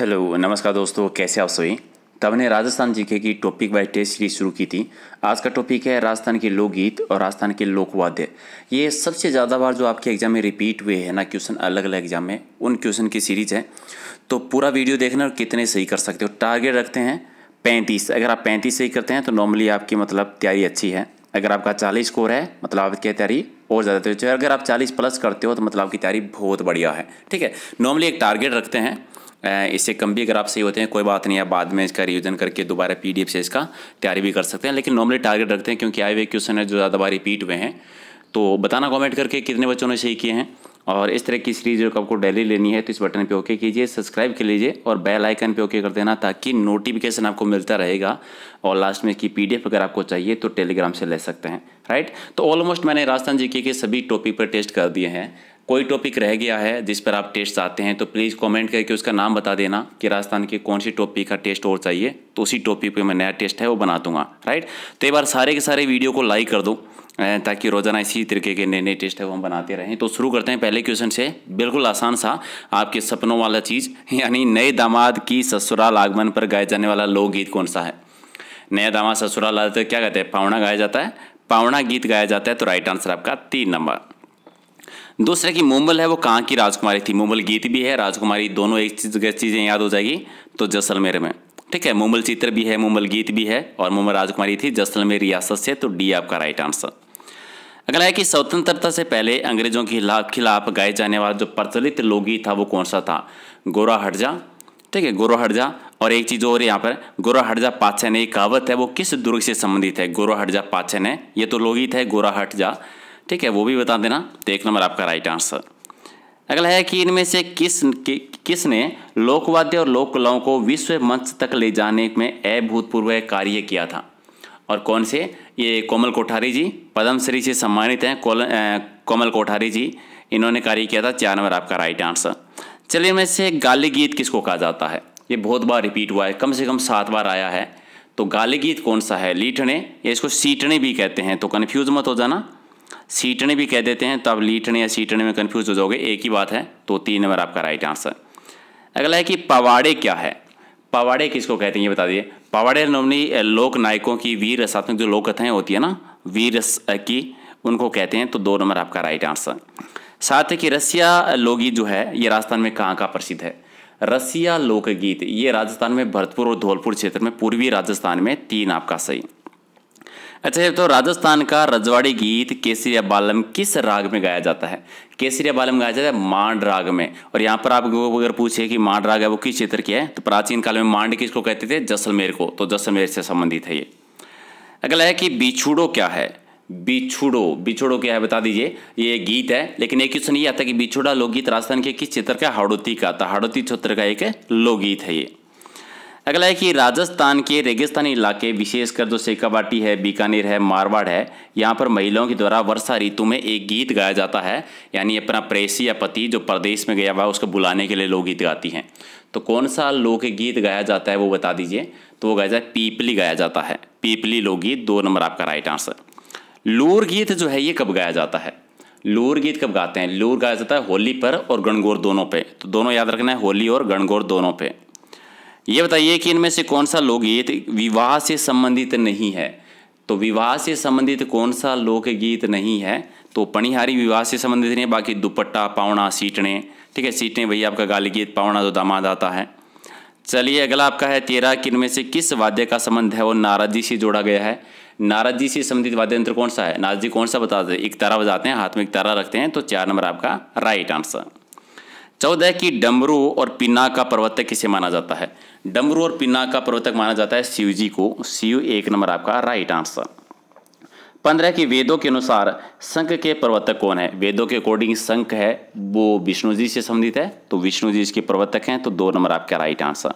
hello नमस्कार दोस्तों कैसे आप सभी तब ने राजस्थान जीके की टॉपिक बाय टेस्ट सीरीज शुरू की थी आज का टॉपिक है राजस्थान के लोकगीत और राजस्थान के लोकवाद्य ये सबसे ज़्यादा बार जो आपके एग्जाम में रिपीट हुए हैं ना क्वेश्चन अलग अलग एग्जाम में उन क्वेश्चन की सीरीज है तो पूरा वीडियो देखना और कितने सही कर सकते हो टारगेट रखते हैं पैंतीस अगर आप पैंतीस सही करते हैं तो नॉर्मली आपकी मतलब तैयारी अच्छी है अगर आपका चालीस स्कोर है मतलब आपकी तैयारी और ज़्यादा तेज अगर आप चालीस प्लस करते हो तो मतलब आपकी तैयारी बहुत बढ़िया है ठीक है नॉर्मली एक टारगेट रखते हैं इससे कम भी अगर आप सही होते हैं कोई बात नहीं आप बाद में इसका रिविजन करके दोबारा पीडीएफ से इसका तैयारी भी कर सकते हैं लेकिन नॉर्मली टारगेट रखते हैं क्योंकि आए हुए क्वेश्चन है जो ज़्यादा बार रिपीट हुए हैं तो बताना कमेंट करके कितने बच्चों ने सही किए हैं और इस तरह की सीरीज जो आपको डेली लेनी है तो इस बटन पे ओके कीजिए सब्सक्राइब कर लीजिए और बेल आइकन पे ओके कर देना ताकि नोटिफिकेशन आपको मिलता रहेगा और लास्ट में इसकी पीडीएफ अगर आपको चाहिए तो टेलीग्राम से ले सकते हैं राइट तो ऑलमोस्ट मैंने राजस्थान जी के सभी टॉपिक पर टेस्ट कर दिए हैं कोई टॉपिक रह गया है जिस पर आप टेस्ट चाहते हैं तो प्लीज़ कमेंट करके उसका नाम बता देना कि राजस्थान के कौन सी टॉपिक का टेस्ट और चाहिए तो उसी टॉपिक पे मैं नया टेस्ट है वो बना दूंगा राइट तो एक बार सारे के सारे वीडियो को लाइक कर दो ताकि रोज़ाना इसी तरीके के नए नए टेस्ट है वो हम बनाते रहें तो शुरू करते हैं पहले क्वेश्चन से बिल्कुल आसान सा आपके सपनों वाला चीज़ यानी नए दामाद की ससुराल आगमन पर गाया जाने वाला लोकगीत कौन सा है नया दामाद ससुराल आते तो क्या कहते हैं पावना गाया जाता है पावना गीत गाया जाता है तो राइट आंसर आपका तीन नंबर दूसरा कि मुंबल है वो कहाँ की राजकुमारी थी मुंबल गीत भी है राजकुमारी दोनों एक चीज चीज़ें याद हो जाएगी तो जैसलमेर में ठीक है मुमल चित्र भी है मुमल गीत भी है और मुमल राजकुमारी थी जैसलमेर रियासत से तो डी आपका राइट आंसर अगला है कि स्वतंत्रता से पहले अंग्रेजों के खिलाफ गाए जाने वाला जो प्रचलित लोकगीत था वो कौन सा था गोरा हटजा ठीक है गोरा हटजा और एक चीज़ और यहाँ पर गोरा हटजा पाचन एक कहावत है वो किस दुर्ग से संबंधित है गोरा हटजा पाचन है ये तो लोकगीत है गोरा हटजा ठीक है वो भी बता देना तो एक नंबर आपका राइट आंसर अगला है कि इनमें से किस कि, किसने लोकवाद्य और लोक कलाओं को विश्व मंच तक ले जाने में अभूतपूर्व कार्य किया था और कौन से ये कोमल कोठारी जी पद्मश्री से सम्मानित हैं कोमल कोठारी जी इन्होंने कार्य किया था चार नंबर आपका राइट आंसर चलिए इनमें से गाली गीत किसको कहा जाता है ये बहुत बार रिपीट हुआ है कम से कम सात बार आया है तो गाली गीत कौन सा है लीटने या इसको सीटने भी कहते हैं तो कन्फ्यूज मत हो जाना सीटने भी कह देते हैं तो आप लीटने या सीटने में कन्फ्यूज हो जाओगे एक ही बात है तो तीन नंबर आपका राइट आंसर अगला है कि पवाड़े क्या है पवाड़े किसको कहते हैं ये बता दिए पवाड़े नॉमली लोक नायकों की वीर रसात्मक जो लोक कथाएँ होती है ना वीर की उनको कहते हैं तो दो नंबर आपका राइट आंसर साथ है कि रसिया लोकगीत जो है ये राजस्थान में कहाँ का प्रसिद्ध है रसिया लोकगीत ये राजस्थान में भरतपुर और धौलपुर क्षेत्र में पूर्वी राजस्थान में तीन आपका सही अच्छा तो राजस्थान का रजवाड़ी गीत केसरिया बालम किस राग में गाया जाता है केसरिया बालम गाया जाता है मांड राग में और यहाँ पर आप अगर पूछे कि मांड राग है वो किस क्षेत्र की है तो प्राचीन काल में मांड किसको कहते थे जसलमेर को तो जसलमेर से संबंधित है ये अगला है कि बिछुड़ो क्या है बिछुड़ो बिछुड़ो क्या है बता दीजिए ये गीत है लेकिन एक क्वेश्चन ये आता है कि बिछुड़ा लोकगीत राजस्थान के किस क्षेत्र का हाड़ोती का था तो हाड़ोती क्षेत्र का एक लोकगीत है ये अगला है कि राजस्थान के रेगिस्तानी इलाके विशेषकर जो सेकाबाटी है बीकानेर है मारवाड़ है यहाँ पर महिलाओं के द्वारा वर्षा ऋतु में एक गीत गाया जाता है यानी अपना प्रेसी या पति जो प्रदेश में गया हुआ है उसको बुलाने के लिए लोकगीत गाती हैं तो कौन सा लोक गीत गाया जाता है वो बता दीजिए तो वो गाया जाए पीपली गाया जाता है पीपली लोकगीत दो नंबर आपका राइट आंसर लूर गीत जो है ये कब गाया जाता है लूर गीत कब गाते हैं लूर गाया जाता है होली पर और गणगौर दोनों पे तो दोनों याद रखना है होली और गणगौर दोनों पे ये बताइए कि इनमें से कौन सा लोकगीत विवाह से संबंधित नहीं है तो विवाह से संबंधित कौन सा लोकगीत नहीं है तो पणिहारी विवाह से संबंधित नहीं है बाकी दुपट्टा पावना सीटने ठीक है सीटने वही आपका गाली गीत पावना जो तो दामाद आता है चलिए अगला आपका है तेरा कि इनमें से किस वाद्य का संबंध है वो नारद जी से जोड़ा गया है नारद जी से संबंधित वाद्य यंत्र कौन सा है नारद जी कौन सा बताते हैं एक तारा बजाते हैं हाथ में एक तारा रखते हैं तो चार नंबर आपका राइट आंसर चौदह की डमरू और पिना का प्रवर्तक किसे माना जाता है डमरू और पिना का प्रवर्तक माना जाता है शिव जी को शिव एक नंबर आपका राइट आंसर पंद्रह की वेदों के अनुसार संख के प्रवर्तक कौन है वेदों के अकॉर्डिंग संख है वो विष्णु जी से संबंधित है तो विष्णु जी इसके प्रवर्तक हैं तो दो नंबर आपका राइट आंसर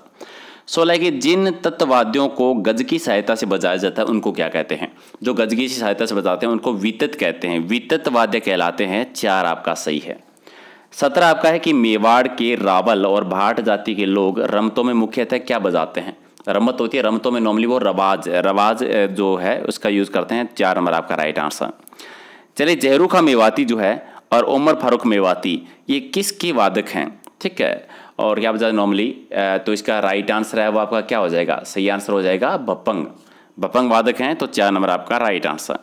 सोलह की जिन तत्ववादियों को गज की सहायता से बजाया जाता है उनको क्या कहते हैं जो गज की सहायता से बजाते हैं उनको वित्त कहते हैं वित्तवाद्य कहलाते हैं चार आपका सही है सत्रह आपका है कि मेवाड़ के रावल और भाट जाति के लोग रमतों में मुख्यतः क्या बजाते हैं रमत होती है रमतों में नॉर्मली वो रवाज रवाज जो है उसका यूज़ करते हैं चार नंबर आपका राइट आंसर चलिए जहरू मेवाती जो है और उमर फारूक मेवाती ये किसके वादक हैं ठीक है और क्या बजाते नॉर्मली तो इसका राइट आंसर है वो आपका क्या हो जाएगा सही आंसर हो जाएगा बपंग बपंग वादक हैं तो चार नंबर आपका राइट आंसर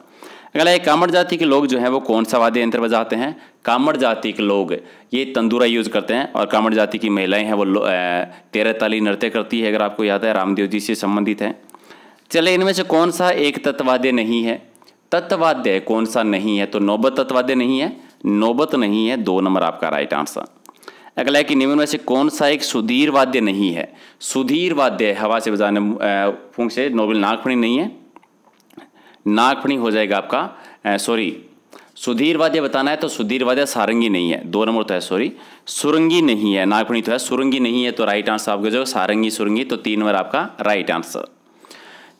अगला एक कामड़ जाति के लोग जो हैं वो कौन सा वाद्य यंत्र बजाते हैं कामड़ जाति के लोग ये तंदूरा यूज़ करते हैं और कामड़ जाति की महिलाएं हैं वो तेरह ताली नृत्य करती है अगर आपको याद है रामदेव जी से संबंधित हैं चले इनमें से कौन सा एक तत्वाद्य नहीं है तत्वाद्य कौन सा नहीं है तो नौबत तत्वाद्य नहीं है नौबत नहीं है दो नंबर आपका राइट आंसर अगला है कि निम्न में से कौन सा एक सुधीर वाद्य नहीं है सुधीर वाद्य हवा से बजाने फूंक से नोबल नागफणी नहीं है नागफणी हो जाएगा आपका सॉरी सुधीर वाद्य बताना है तो सुधीर वाद्य सारंगी नहीं है दो नंबर तो है सॉरी सुरंगी नहीं है नागफणी तो है सुरंगी नहीं है तो राइट आंसर आपका जो सारंगी सुरंगी तो तीन नंबर आपका राइट आंसर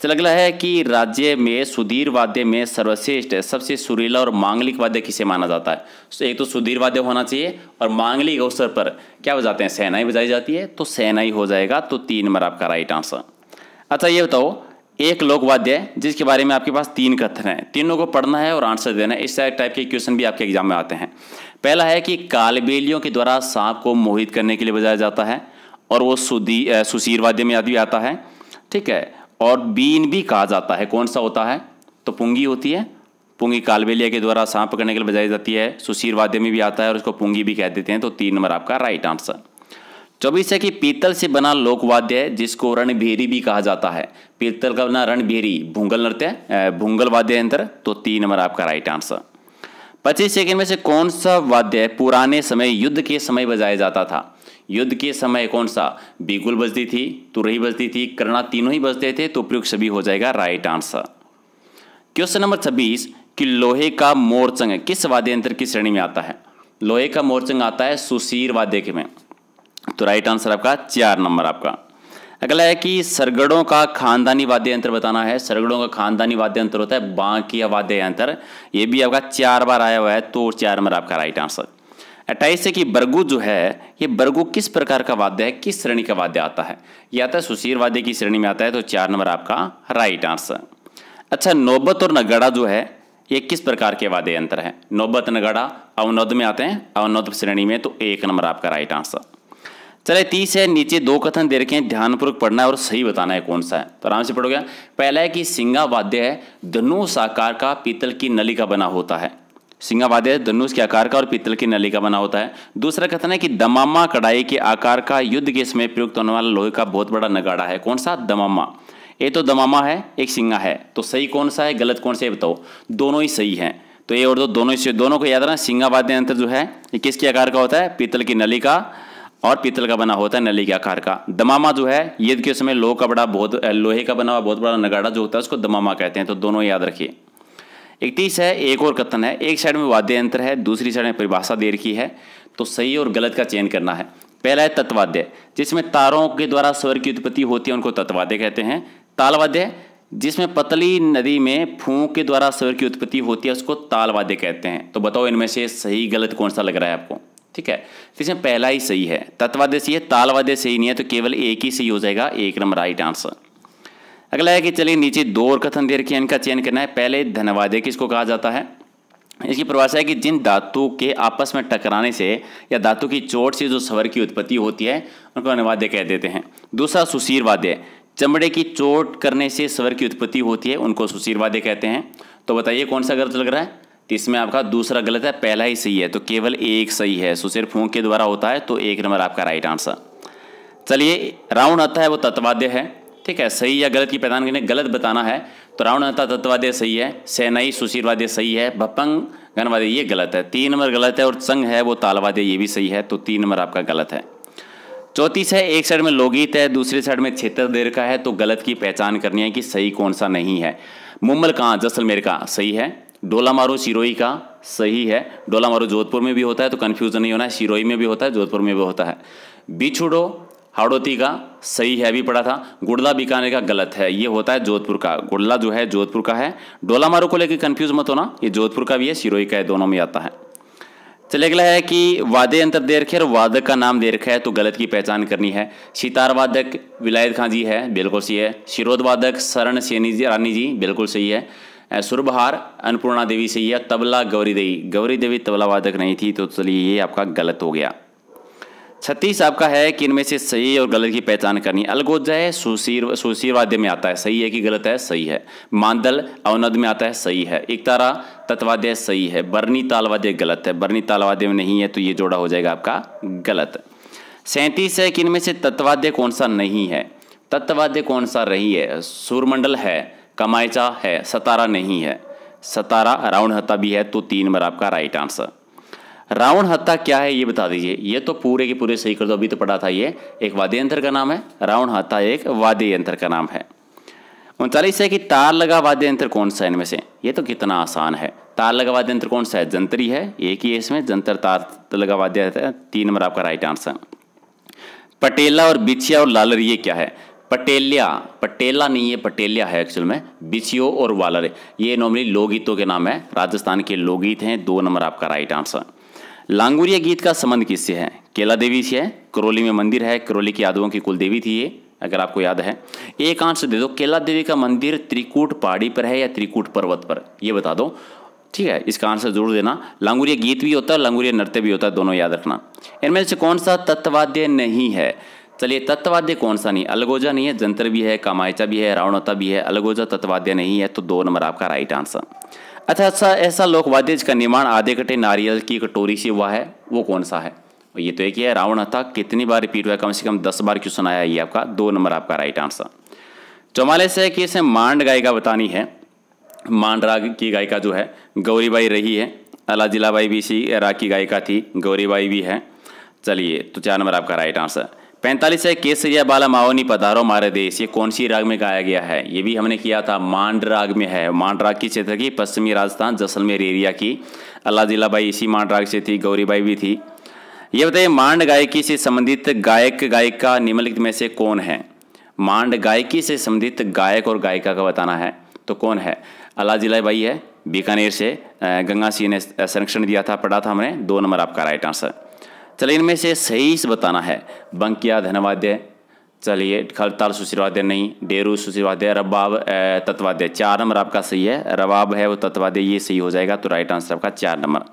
चल अगला है कि राज्य में सुधीर वाद्य में सर्वश्रेष्ठ सबसे सुरीला और मांगलिक वाद्य किसे माना जाता है तो एक तो सुधीर वाद्य होना चाहिए और मांगलिक अवसर पर क्या बजाते हैं सेनाई बजाई जाती है तो सेनाई हो जाएगा तो तीन नंबर आपका राइट आंसर अच्छा ये बताओ एक लोक वाद्य जिसके बारे में आपके पास तीन कथन हैं तीनों को पढ़ना है और आंसर देना है इस टाइप के क्वेश्चन भी आपके एग्जाम में आते हैं पहला है कि कालबेलियों के द्वारा सांप को मोहित करने के लिए बजाया जाता है और वो सुदी सुशीर वाद्य में आदि आता है ठीक है और बीन भी कहा जाता है कौन सा होता है तो पुंगी होती है पुंगी कालबेलिया के द्वारा सांप पकड़ने के लिए बजाई जाती है सुशीर वाद्य में भी आता है और उसको पुंगी भी कह देते हैं तो तीन नंबर आपका राइट आंसर चौबीस है कि पीतल से बना लोकवाद्य जिसको रणभेरी भी कहा जाता है पीतल का बना रणभेरी भूंगल नृत्य भूंगल वाद्य अंतर तो तीन नंबर आपका राइट आंसर पच्चीस सेकेंड में से कौन सा वाद्य पुराने समय युद्ध के समय बजाया जाता था युद्ध के समय कौन सा बिगुल बजती थी तुरही बजती थी करना तीनों ही बजते थे तो प्रयोग सभी हो जाएगा राइट आंसर क्वेश्चन नंबर छब्बीस कि लोहे का मोरचंग किस वाद्य यंत्र की श्रेणी में आता है लोहे का मोरचंग आता है सुशीर वाद्य के में तो राइट आंसर आपका चार नंबर आपका अगला है कि सरगड़ों का खानदानी वाद्य यंत्र बताना है सरगड़ों का खानदानी वाद्य यंत्र होता है बांकिया वाद्य यंत्र ये भी आपका चार बार आया हुआ है तो चार नंबर आपका राइट आंसर अट्ठाईस है कि बरगु जो है ये बरगु किस प्रकार का वाद्य है किस श्रेणी का वाद्य आता है ये आता है सुशीर वाद्य की श्रेणी में आता है तो चार नंबर आपका राइट आंसर अच्छा नौबत और नगड़ा जो है ये किस प्रकार के वाद्य यंत्र है नौबत नगड़ा अवनौद में आते हैं अवनौद श्रेणी में तो एक नंबर आपका राइट आंसर चले तीस है नीचे दो कथन दे रखे हैं ध्यानपूर्वक पढ़ना है और सही बताना है कौन सा है तो आराम से पढ़ोगे पहला है कि सिंगा वाद्य है धनुष आकार का पीतल की नली का बना होता है सिंगा वाद्य धनुष के आकार का और पीतल की नली का बना होता है दूसरा कथन है कि दमामा कढ़ाई के आकार का युद्ध के समय प्रयुक्त होने वाला लोहे का बहुत बड़ा नगाड़ा है कौन सा दमामा ये तो दमामा है एक सिंगा है तो सही कौन सा है गलत कौन सा है बताओ दोनों ही सही है तो ये और दो दोनों ही दोनों को याद रखना सिंगा वाद्य यंत्र जो है ये किसके आकार का होता है पीतल की नली का और पीतल का बना होता है नली के आकार का दमामा जो है यद के समय लोह का बड़ा बहुत लोहे का बना हुआ बहुत बड़ा नगाड़ा जो होता है उसको दमामा कहते हैं तो दोनों याद रखिए इकतीस है एक और कथन है एक साइड में वाद्य यंत्र है दूसरी साइड में परिभाषा दे रखी है तो सही और गलत का चयन करना है पहला है तत्वाद्य जिसमें तारों के द्वारा स्वर की उत्पत्ति होती है उनको तत्वाद्य कहते हैं तालवाद्य जिसमें पतली नदी में फूंक के द्वारा स्वर की उत्पत्ति होती है उसको तालवाद्य कहते हैं तो बताओ इनमें से सही गलत कौन सा लग रहा है आपको ठीक है तो इसमें पहला ही सही है सही है तालवाद्य सही नहीं है तो केवल एक ही सही हो जाएगा एक नंबर राइट आंसर अगला है कि चलिए नीचे दो और कथन दे रखिए इनका चयन करना है पहले धनवादे किसको कहा जाता है इसकी परिभाषा है कि जिन धातु के आपस में टकराने से या धातु की चोट से जो स्वर की उत्पत्ति होती है उनको अनुवाद्य कह देते हैं दूसरा सुशीरवाद्य चमड़े की चोट करने से स्वर की उत्पत्ति होती है उनको सुशीरवाद्य कहते हैं तो बताइए कौन सा गलत लग रहा है इसमें आपका दूसरा गलत है पहला ही सही है तो केवल एक सही है सो सिर्फ फूंक के द्वारा होता है तो एक नंबर आपका राइट आंसर चलिए राउंड आता है वो तत्वाद्य है ठीक है सही या गलत की पहचान करने गलत बताना है तो राउंड आता तत्वाद्य सही है सेनाई सुशीलवाद्य सही है भपंग गणवाद्य ये गलत है तीन नंबर गलत है और संघ है वो तालवाद्य ये भी सही है तो तीन नंबर आपका गलत है चौतीस है एक साइड में लोकगीत है दूसरी साइड में क्षेत्र देर का है तो गलत की पहचान करनी है कि सही कौन सा नहीं है मुम्बल कहाँ जसलमेर का सही है डोला मारो सिरोही का सही है डोला मारो जोधपुर में भी होता है तो कन्फ्यूजन नहीं होना है सिरोही में भी होता है जोधपुर में भी होता है बिछुड़ो हाड़ोती का सही है भी पड़ा था गुड़ला बिकाने का गलत है ये होता है जोधपुर का गुड़ला जो है जोधपुर का है डोला मारो को लेकर कन्फ्यूज मत होना ये जोधपुर का भी है सिरोही का है दोनों में आता है चले अगला है कि वादे अंतर दे रखे और वादक का नाम दे रखा है तो गलत की पहचान करनी है सितार वादक विलायत खां जी है बिल्कुल सही है शिरोद वादक शरण सेनी जी रानी जी बिल्कुल सही है सुरबहार अन्नपूर्णा देवी से यह तबला गौरी देवी गौरी देवी तबला वादक नहीं थी तो चलिए ये आपका गलत हो गया छत्तीस आपका है कि इनमें से सही और गलत की पहचान करनी अलगोजा है सुशीर सुशीरवाद्य में आता है सही है कि गलत है सही है मांदल अवनद में आता है सही है इकतारा तत्वाद्य सही है बर्नी तालवाद्य गलत है बर्नी तालवाद्य में नहीं है तो ये जोड़ा हो जाएगा आपका गलत सैंतीस है कि इनमें से तत्वाद्य कौन सा नहीं है तत्वाद्य कौन सा रही है सूरमंडल है कमायचा है सतारा नहीं है सतारा राउंड हत्ता भी है तो तीन बार आपका राइट आंसर रावण हत्ता क्या है ये बता दीजिए ये तो पूरे के पूरे सही कर दो अभी तो पढ़ा था ये एक वाद्य यंत्र का नाम है रावण हत्ता एक वाद्य यंत्र का नाम है उनचालीस है कि तार लगा वाद्य यंत्र कौन सा इनमें से ये तो कितना आसान है तार लगा वाद्य यंत्र कौन सा है जंतरी है एक ही है इसमें जंतर तार लगा वाद्य तीन बार आपका राइट आंसर पटेला और बिछिया और लालर ये क्या है पटेलिया पटेला नहीं है पटेलिया है एक्चुअल में बिछियो और वालर ये नॉर्मली लोकगीतों के नाम है राजस्थान के लोकगीत हैं दो नंबर आपका राइट आंसर लांगुरिया गीत का संबंध किससे है केला देवी से है करौली में मंदिर है करौली की यादवों की कुल देवी थी ये अगर आपको याद है एक आंसर दे दो केला देवी का मंदिर त्रिकूट पहाड़ी पर है या त्रिकूट पर्वत पर ये बता दो ठीक है इसका आंसर जरूर देना लांगुरिया गीत भी होता है लांगुरिया नृत्य भी होता है दोनों याद रखना इनमें से कौन सा तत्वाद्य नहीं है चलिए तत्वाद्य कौन सा नहीं अलगोजा नहीं है जंतर भी है कामायचा भी है रावणता भी है अलगोजा तत्वाद्य नहीं है तो दो नंबर आपका राइट आंसर अच्छा अच्छा ऐसा लोकवाद्य जिसका निर्माण आधे कटे नारियल की कटोरी से हुआ है वो कौन सा है ये तो एक ही है रावण हता कितनी बार रिपीट हुआ है कम से कम दस बार क्वेश्चन आया ये आपका दो नंबर आपका राइट आंसर चौमाले से कि इसे मांड गायिका बतानी है मांड राग की गायिका जो है गौरीबाई रही है अला जिलाबाई भी इसी राग की गायिका थी गौरीबाई भी है चलिए तो चार नंबर आपका राइट आंसर पैंतालीस है केसरिया बाला माओनी पधारो मारे देश ये कौन सी राग में गाया गया है ये भी हमने किया था मांड राग में है मांड राग की क्षेत्र की पश्चिमी राजस्थान जैसलमेर एरिया की अल्लाह जिला भाई इसी मांड राग से थी गौरी बाई भी थी ये बताइए मांड गायकी से संबंधित गायक गायिका निम्नलिखित में से कौन है मांड गायकी से संबंधित गायक और गायिका का बताना है तो कौन है अल्लाह जिला बाई है बीकानेर से गंगा सिंह ने संरक्षण दिया था पढ़ा था हमने दो नंबर आपका राइट आंसर चलिए इनमें से सही से बताना है बंकिया धनवाद्य चलिए खलताल सुशीर्वाद्य नहीं डेरू सुशीर्वाद्य रबाब तत्वाद्य चार नंबर आपका सही है रबाब है वो तत्वाद्य ये सही हो जाएगा तो राइट आंसर आपका चार नंबर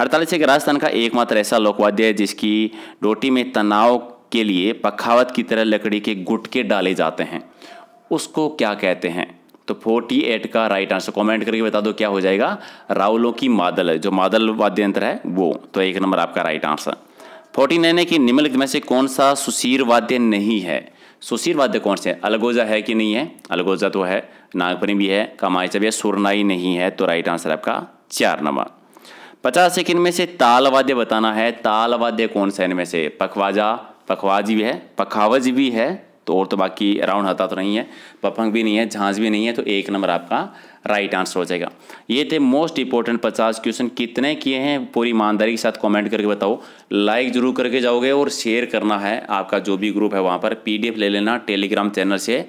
अड़तालीस एक राजस्थान का एकमात्र ऐसा लोकवाद्य है जिसकी रोटी में तनाव के लिए पखावत की तरह लकड़ी के गुटके डाले जाते हैं उसको क्या कहते हैं तो 48 का राइट आंसर कमेंट करके बता दो क्या हो जाएगा राउलों की मादल जो मादल वाद्य यंत्र है वो तो एक नंबर आपका राइट आंसर फोर्टी नाइन है कि निम्नलिखित में से कौन सा सुशीर वाद्य नहीं है सुशीर वाद्य कौन से अलगोजा है कि नहीं है अलगोजा तो है नागपुरी भी है कमाई भी सुरनाई नहीं है तो राइट आंसर आपका चार नंबर पचास है कि इनमें से ताल वाद्य बताना है ताल वाद्य कौन सा इनमें से पखवाजा पखवाजी भी है पखावज भी है तो और तो बाकी राउंड हाथा तो नहीं है पपंग भी नहीं है झांझ भी नहीं है तो एक नंबर आपका राइट आंसर हो जाएगा ये थे मोस्ट इंपॉर्टेंट पचास क्वेश्चन कितने किए हैं पूरी ईमानदारी के साथ कमेंट करके बताओ लाइक जरूर करके जाओगे और शेयर करना है आपका जो भी ग्रुप है वहाँ पर पीडीएफ ले लेना टेलीग्राम चैनल से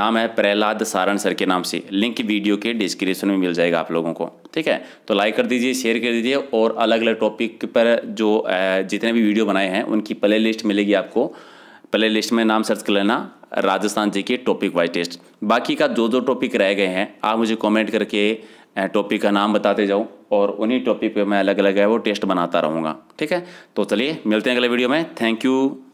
नाम है प्रहलाद सारण सर के नाम से लिंक वीडियो के डिस्क्रिप्शन में मिल जाएगा आप लोगों को ठीक है तो लाइक कर दीजिए शेयर कर दीजिए और अलग अलग टॉपिक पर जो जितने भी वीडियो बनाए हैं उनकी प्ले लिस्ट मिलेगी आपको प्ले लिस्ट में नाम सर्च कर लेना राजस्थान जी के टॉपिक वाइज टेस्ट बाकी का जो जो टॉपिक रह गए हैं आप मुझे कमेंट करके टॉपिक का नाम बताते जाओ और उन्हीं टॉपिक पे मैं अलग अलग है वो टेस्ट बनाता रहूँगा ठीक है तो चलिए मिलते हैं अगले वीडियो में थैंक यू